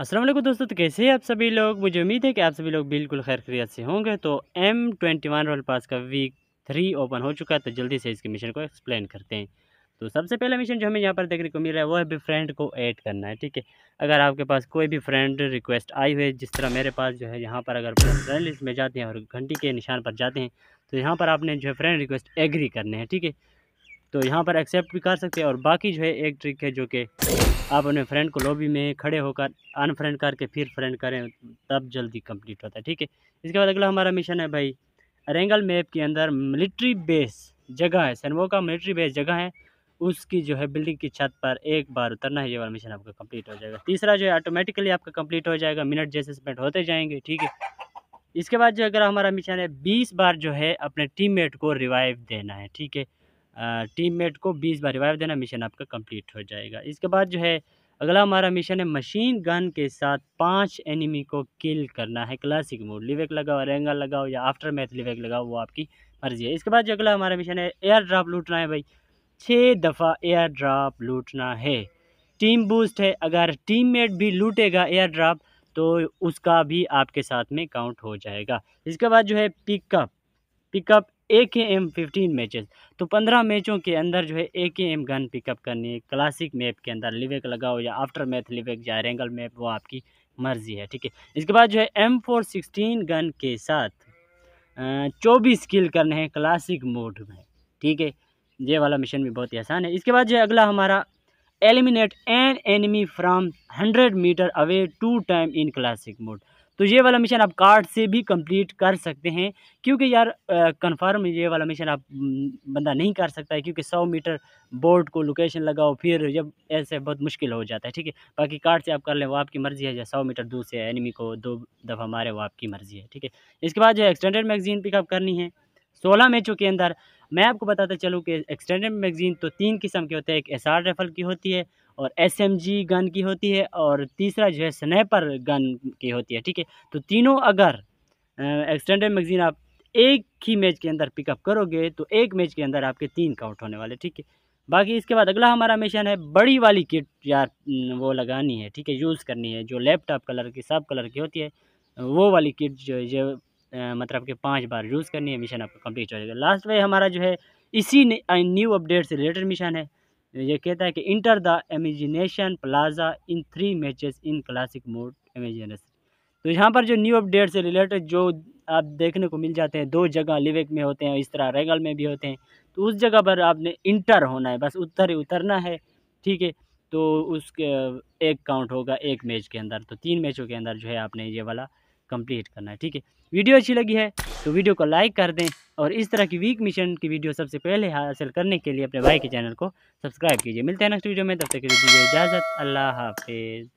असलम दोस्तों तो कैसे हैं आप सभी लोग मुझे उम्मीद है कि आप सभी लोग बिल्कुल खैर खरीत से होंगे तो M twenty one royale pass का वीक थ्री ओपन हो चुका है तो जल्दी से इसके मिशन को एक्सप्लेन करते हैं तो सबसे पहला मिशन जो हमें यहाँ पर देखने को मिल रहा है वो है भी फ्रेंड को ऐड करना है ठीक है अगर आपके पास कोई भी फ्रेंड रिक्वेस्ट आई हुई जिस तरह मेरे पास जो है यहाँ पर अगर फ्रेंड लिस्ट में जाते हैं और घंटी के निशान पर जाते हैं तो यहाँ पर आपने जो है फ्रेंड रिक्वेस्ट एग्री करने हैं ठीक है तो यहाँ पर एक्सेप्ट भी कर सकते हैं और बाकी जो है एक ट्रिक है जो कि आप अपने फ्रेंड को लॉबी में खड़े होकर अनफ्रेंड करके फिर फ्रेंड करें तब जल्दी कंप्लीट होता है ठीक है इसके बाद अगला हमारा मिशन है भाई अरेंगल मैप के अंदर मिलिट्री बेस जगह है सनवो का मिलिट्री बेस जगह है उसकी जो है बिल्डिंग की छत पर एक बार उतरना है ये वाला मिशन आपका कंप्लीट हो जाएगा तीसरा जो है ऑटोमेटिकली आपका कंप्लीट हो जाएगा मिनट जैसे स्पेंड होते जाएंगे ठीक है इसके बाद जो अगर हमारा मिशन है बीस बार जो है अपने टीम को रिवाइव देना है ठीक है टीममेट को बीस बार रिवाइव देना मिशन आपका कंप्लीट हो जाएगा इसके बाद जो है अगला हमारा मिशन है मशीन गन के साथ पांच एनिमी को किल करना है क्लासिक मोड लिवेक लगाओ रेंगा लगाओ या आफ्टर मैथ लिवेक लगाओ वो आपकी मर्जी है इसके बाद जो अगला हमारा मिशन है एयर ड्राप लूटना है भाई छः दफ़ा एयर ड्राप लूटना है टीम बूस्ट है अगर मेट भी लूटेगा एयर ड्राप तो उसका भी आपके साथ में काउंट हो जाएगा इसके बाद जो है पिकअप पिकअप ए के एम फिफ्टीन मैचेस तो पंद्रह मैचों के अंदर जो है ए के एम गन पिकअप करनी है क्लासिक मैप के अंदर लिवेक लगाओ या आफ्टर मैथ लिवेक या रेंगल मैप वो आपकी मर्जी है ठीक है इसके बाद जो है एम फोर सिक्सटीन गन के साथ चौबीस किल करने हैं क्लासिक मोड में ठीक है ये वाला मिशन भी बहुत ही आसान है इसके बाद जो है अगला हमारा eliminate an enemy from hundred metre away two time in classic mode तो ये वाला मिशन आप कार्ड से भी कंप्लीट कर सकते हैं क्योंकि यार कंफर्म ये वाला मिशन आप बंदा नहीं कर सकता है क्योंकि सौ मीटर बोर्ड को लोकेशन लगाओ फिर जब ऐसे बहुत मुश्किल हो जाता है ठीक है बाकी कार्ड से आप कर लें वो आपकी मर्ज़ी है या सौ मीटर दूर से एनिमी को दो दफ़ा मारे वो आपकी मर्ज़ी है ठीक है इसके बाद जो एक्सटेंडेड मैगजीन पिकअप करनी है सोलह मैचों के अंदर मैं आपको बताता चलूँ कि एक्सटेंडेड मैगजीन तो तीन किस्म के होते हैं एक एस रेफल की होती है और एसएमजी गन की होती है और तीसरा जो है स्नैपर गन की होती है ठीक है तो तीनों अगर एक्सटेंडेड मैगजीन आप एक ही मैच के अंदर पिकअप करोगे तो एक मैच के अंदर आपके तीन काउंट होने वाले ठीक है बाकी इसके बाद अगला हमारा मिशन है बड़ी वाली किट यार वो लगानी है ठीक है यूज़ करनी है जो लैपटॉप कलर की सब कलर की होती है वो वाली किट जो है जो मतलब कि पाँच बार यूज़ करनी है मिशन आपका कंप्लीट हो जाएगा लास्ट वे हमारा जो है इसी न्यू अपडेट से रिलेटेड मिशन है ये कहता है कि enter the imagination plaza in three matches in classic mode imagines तो यहाँ पर जो न्यू अपडेट से रिलेटेड जो आप देखने को मिल जाते हैं दो जगह लिवेक में होते हैं इस तरह रेगल में भी होते हैं तो उस जगह पर आपने इंटर होना है बस ही उतरना है ठीक है तो उसके एक काउंट होगा एक मैच के अंदर तो तीन मैचों के अंदर जो है आपने ये वाला कंप्लीट करना है ठीक है वीडियो अच्छी लगी है तो वीडियो को लाइक कर दें और इस तरह की वीक मिशन की वीडियो सबसे पहले हासिल करने के लिए अपने भाई के चैनल को सब्सक्राइब कीजिए मिलते हैं नेक्स्ट वीडियो में तब तक के लिए दीजिए इजाज़त अल्लाह हाफिज़